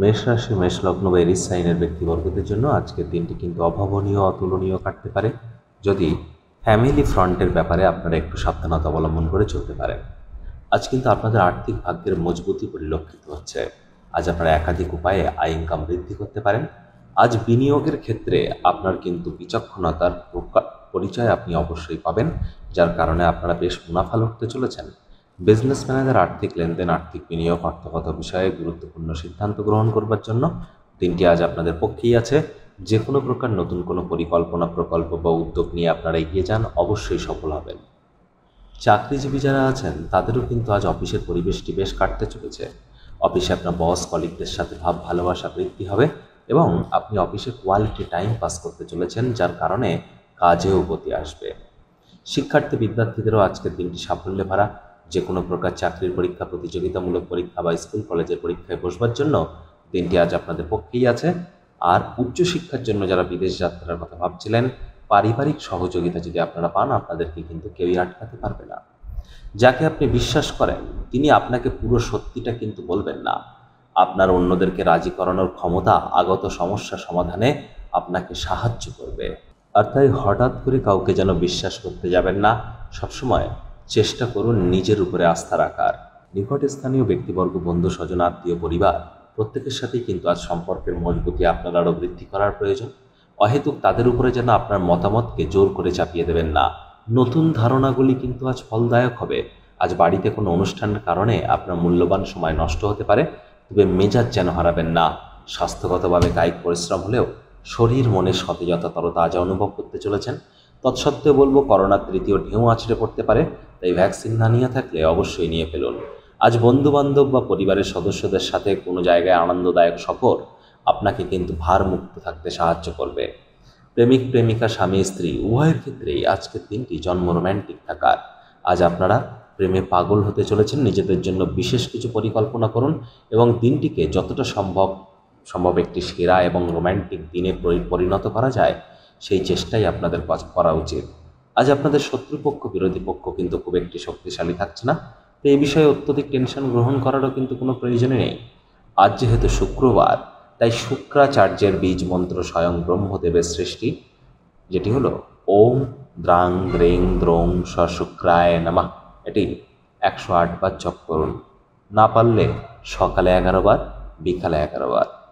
মেষ রাশি মেষ লগ্ন বা এরিস সাইনের ব্যক্তিবর্গদের জন্য আজকের দিনটি কিন্তু অভাবনীয় অতুলনীয় কাটতে পারে যদি ফ্যামিলি ফ্রন্টের ব্যাপারে আপনারা একটু সাবধানতা অবলম্বন করে চলতে পারেন আজ কিন্তু আপনাদের আর্থিক ভাগ্যের মজবুতি পরিলক্ষিত হচ্ছে আজ আপনারা একাধিক উপায়ে আয় ইনকাম বৃদ্ধি করতে পারেন আজ বিনিয়োগের ক্ষেত্রে আপনার কিন্তু বিচক্ষণতার পরিচয় আপনি অবশ্যই পাবেন যার কারণে আপনারা বেশ মুনাফা লড়তে চলেছেন বিজনেস ম্যানেজার আর্থিক লেনদেন আর্থিক বিনিয়োগ অর্থগত বিষয়ে গুরুত্বপূর্ণ সিদ্ধান্ত গ্রহণ করবার জন্য দিনটি আজ আপনাদের পক্ষেই আছে যে কোনো প্রকার নতুন কোনো পরিকল্পনা প্রকল্প বা উদ্যোগ নিয়ে আপনারা এগিয়ে যান অবশ্যই সফল হবেন চাকরিজীবী যারা আছেন তাদেরও কিন্তু আজ অফিসের পরিবেশটি বেশ কাটতে চলেছে অফিসে আপনার বস কলিগদের সাথে ভাব ভালোবাসা বৃদ্ধি হবে এবং আপনি অফিসে কোয়ালিটি টাইম পাস করতে চলেছেন যার কারণে কাজেও গতি আসবে শিক্ষার্থী বিদ্যার্থীদেরও আজকের দিনটি সাফল্যে ভরা যে কোনো প্রকার চাকরির পরীক্ষা প্রতিযোগিতামূলক পরীক্ষা বা স্কুল কলেজের পরীক্ষায় বসবার জন্য দিনটি আজ আপনাদের পক্ষেই আছে আর উচ্চশিক্ষার জন্য যারা বিদেশ যাত্রার কথা ভাবছিলেন পারিবারিক সহযোগিতা যদি আপনারা পান আপনাদেরকে কিন্তু কেউই আটকাতে পারবে না যাকে আপনি বিশ্বাস করেন তিনি আপনাকে পুরো সত্যিটা কিন্তু বলবেন না আপনার অন্যদেরকে রাজি করানোর ক্ষমতা আগত সমস্যা সমাধানে আপনাকে সাহায্য করবে আর তাই হঠাৎ করে কাউকে যেন বিশ্বাস করতে যাবেন না সবসময় চেষ্টা করুন নিজের উপরে আস্থা রাখার নিকট স্থানীয় ব্যক্তিবর্গ বন্ধু স্বজন আত্মীয় পরিবার প্রত্যেকের সাথেই কিন্তু আজ সম্পর্কের মজবুতি আপনার আরও বৃদ্ধি করার প্রয়োজন অহেতুক তাদের উপরে যেন আপনার মতামতকে জোর করে চাপিয়ে দেবেন না নতুন ধারণাগুলি কিন্তু আজ ফলদায়ক হবে আজ বাড়িতে কোনো অনুষ্ঠানের কারণে আপনার মূল্যবান সময় নষ্ট হতে পারে তবে মেজাজ যেন হারাবেন না স্বাস্থ্যগতভাবে কায়িক পরিশ্রম হলেও শরীর মনে সতেজতা যা অনুভব করতে চলেছেন তৎসত্ত্বেও বলবো করোনার তৃতীয় ঢেউ আছড়ে পড়তে পারে তাই ভ্যাকসিন না নিয়ে থাকলে অবশ্যই নিয়ে ফেলুন আজ বন্ধুবান্ধব বা পরিবারের সদস্যদের সাথে কোনো জায়গায় আনন্দদায়ক সফর আপনাকে কিন্তু ভারমুক্ত থাকতে সাহায্য করবে প্রেমিক প্রেমিকা স্বামী স্ত্রী উভয়ের ক্ষেত্রেই আজকের দিনটি জন্ম রোম্যান্টিক থাকার আজ আপনারা প্রেমে পাগল হতে চলেছেন নিজেদের জন্য বিশেষ কিছু পরিকল্পনা করুন এবং দিনটিকে যতটা সম্ভব সম্ভব একটি সেরা এবং রোম্যান্টিক দিনে পরিণত করা যায় সেই চেষ্টাই আপনাদের করা উচিত আজ আপনাদের শত্রুপক্ষ বিরোধী পক্ষ কিন্তু খুব একটি শক্তিশালী থাকছে না তো এই বিষয়ে অত্যধিক টেনশন গ্রহণ করারও কিন্তু কোনো প্রয়োজনই নেই আজ যেহেতু শুক্রবার তাই শুক্রাচার্যের বীজ মন্ত্র স্বয়ং ব্রহ্মদেবের সৃষ্টি যেটি হলো ওম দ্রাং দ্রেং দ্রোং স শুক্রায় নামা এটি একশো আটবার জপ করুন না পারলে সকালে এগারো বার বিকালে এগারো বার